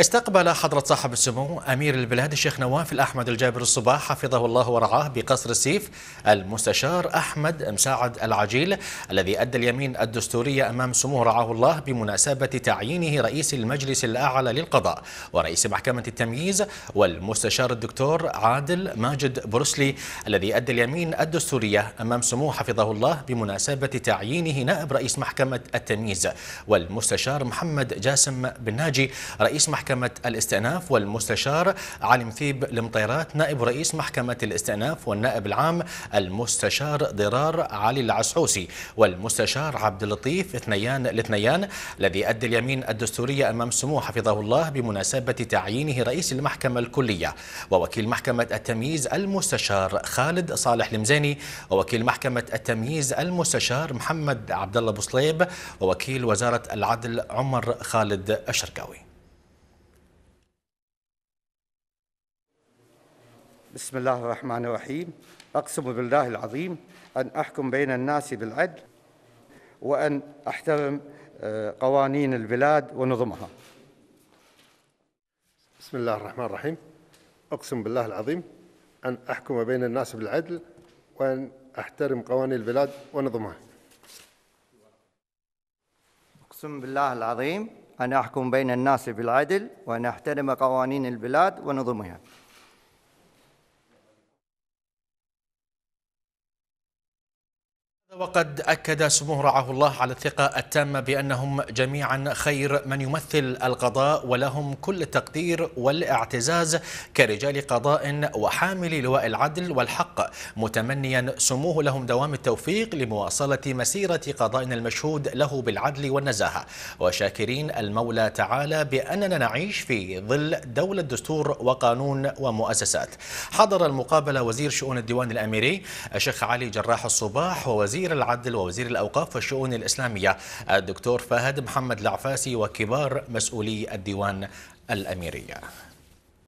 استقبل حضرة صاحب السمو أمير البلاد الشيخ نواف الأحمد الجابر الصباح حفظه الله ورعاه بقصر السيف المستشار أحمد مساعد العجيل الذي أدى اليمين الدستورية أمام سموه رعاه الله بمناسبة تعيينه رئيس المجلس الأعلى للقضاء ورئيس محكمة التمييز والمستشار الدكتور عادل ماجد بروسلي الذي أدى اليمين الدستورية أمام سموه حفظه الله بمناسبة تعيينه نائب رئيس محكمة التمييز والمستشار محمد جاسم بن ناجي رئيس محكمة محكمة الاستئناف والمستشار علي مثيب المطيرات نائب رئيس محكمة الاستئناف والنائب العام المستشار ضرار علي العسعوسي والمستشار عبد اللطيف اثنيان الاثنيان الذي أدى اليمين الدستورية أمام سموه حفظه الله بمناسبة تعيينه رئيس المحكمة الكلية ووكيل محكمة التمييز المستشار خالد صالح المزيني ووكيل محكمة التمييز المستشار محمد عبد الله بوصليب ووكيل وزارة العدل عمر خالد الشركاوي بسم الله الرحمن الرحيم أقسم بالله العظيم أن أحكم بين الناس بالعدل وأن أحترم آه، قوانين البلاد ونظمها بسم الله الرحمن الرحيم أقسم بالله العظيم أن أحكم بين الناس بالعدل وأن أحترم قوانين البلاد ونظمها أقسم بالله العظيم أن أحكم بين الناس بالعدل وأن أحترم قوانين البلاد ونظمها وقد أكد سموه رعاه الله على الثقة التامة بأنهم جميعا خير من يمثل القضاء ولهم كل التقدير والاعتزاز كرجال قضاء وحامل لواء العدل والحق متمنيا سموه لهم دوام التوفيق لمواصلة مسيرة قضائنا المشهود له بالعدل والنزاهة وشاكرين المولى تعالى بأننا نعيش في ظل دولة دستور وقانون ومؤسسات حضر المقابلة وزير شؤون الديوان الأميري الشيخ علي جراح الصباح ووزير وزير العدل ووزير الأوقاف والشؤون الإسلامية الدكتور فهد محمد العفاسي وكبار مسؤولي الديوان الأميرية